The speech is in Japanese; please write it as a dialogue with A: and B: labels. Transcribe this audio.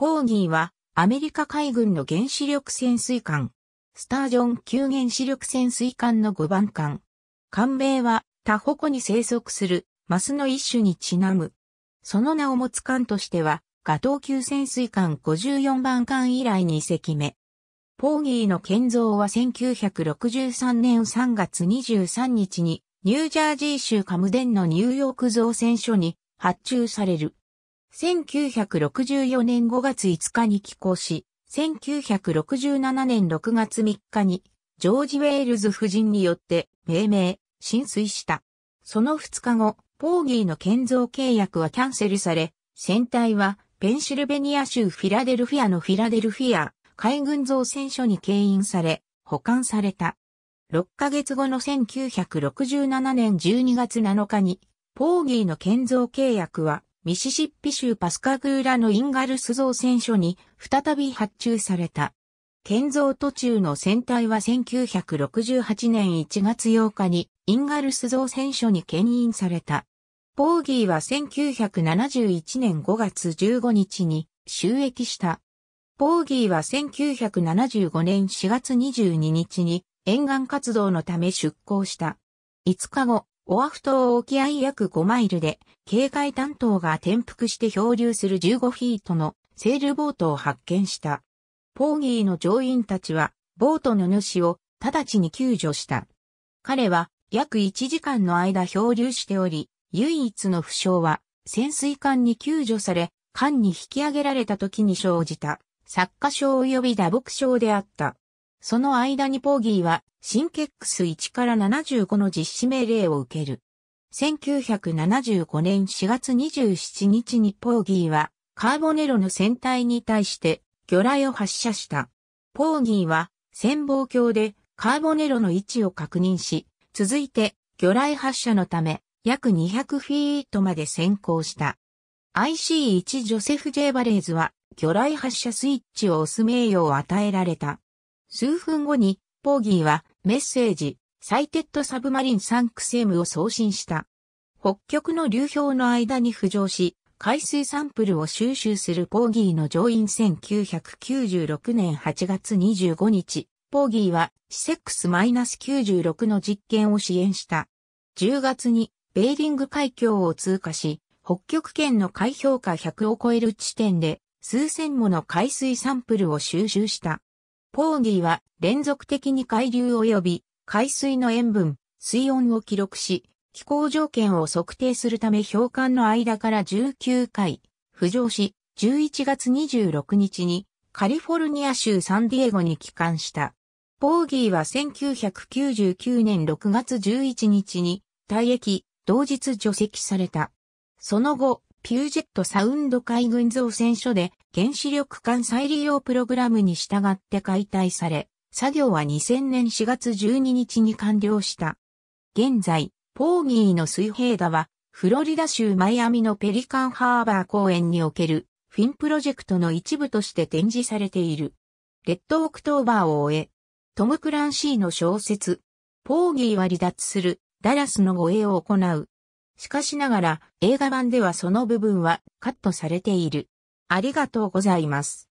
A: ポーギーはアメリカ海軍の原子力潜水艦、スタージョン級原子力潜水艦の5番艦。艦名は他矛に生息するマスの一種にちなむ。その名を持つ艦としては、ガトー級潜水艦54番艦以来2隻目。ポーギーの建造は1963年3月23日にニュージャージー州カムデンのニューヨーク造船所に発注される。1964年5月5日に寄港し、1967年6月3日に、ジョージ・ウェールズ夫人によって命名、浸水した。その2日後、ポーギーの建造契約はキャンセルされ、船体はペンシルベニア州フィラデルフィアのフィラデルフィア海軍造船所に牽引され、保管された。6ヶ月後の1967年12月7日に、ポーギーの建造契約はミシシッピ州パスカグーラのインガルス造船所に再び発注された。建造途中の船体は1968年1月8日にインガルス造船所に牽引された。ボーギーは1971年5月15日に収益した。ボーギーは1975年4月22日に沿岸活動のため出港した。5日後、オアフ島沖合約5マイルで、警戒担当が転覆して漂流する15フィートのセールボートを発見した。ポーギーの乗員たちは、ボートの主を直ちに救助した。彼は約1時間の間漂流しており、唯一の負傷は潜水艦に救助され、艦に引き上げられた時に生じた、作家症及び打撲症であった。その間にポーギーは、シンケックス1から75の実施命令を受ける。1975年4月27日にポーギーは、カーボネロの船体に対して、魚雷を発射した。ポーギーは、潜望鏡で、カーボネロの位置を確認し、続いて、魚雷発射のため、約200フィートまで先行した。IC1 ジョセフ・ジェバレーズは、魚雷発射スイッチを押す名誉を与えられた。数分後に、ポーギーはメッセージ、サイテッドサブマリンサンクセムを送信した。北極の流氷の間に浮上し、海水サンプルを収集するポーギーの乗員1996年8月25日、ポーギーはシセックス -96 の実験を支援した。10月にベーリング海峡を通過し、北極圏の海氷下100を超える地点で数千もの海水サンプルを収集した。ポーギーは連続的に海流及び海水の塩分、水温を記録し、気候条件を測定するため氷管の間から19回浮上し、11月26日にカリフォルニア州サンディエゴに帰還した。ポーギーは1999年6月11日に退役、同日除籍された。その後、ピュージェットサウンド海軍造船所で原子力艦再利用プログラムに従って解体され、作業は2000年4月12日に完了した。現在、ポーギーの水平打は、フロリダ州マイアミのペリカンハーバー公園におけるフィンプロジェクトの一部として展示されている。レッドオクトーバーを終え、トム・クランシーの小説、ポーギーは離脱する、ダラスの護衛を行う、しかしながら映画版ではその部分はカットされている。ありがとうございます。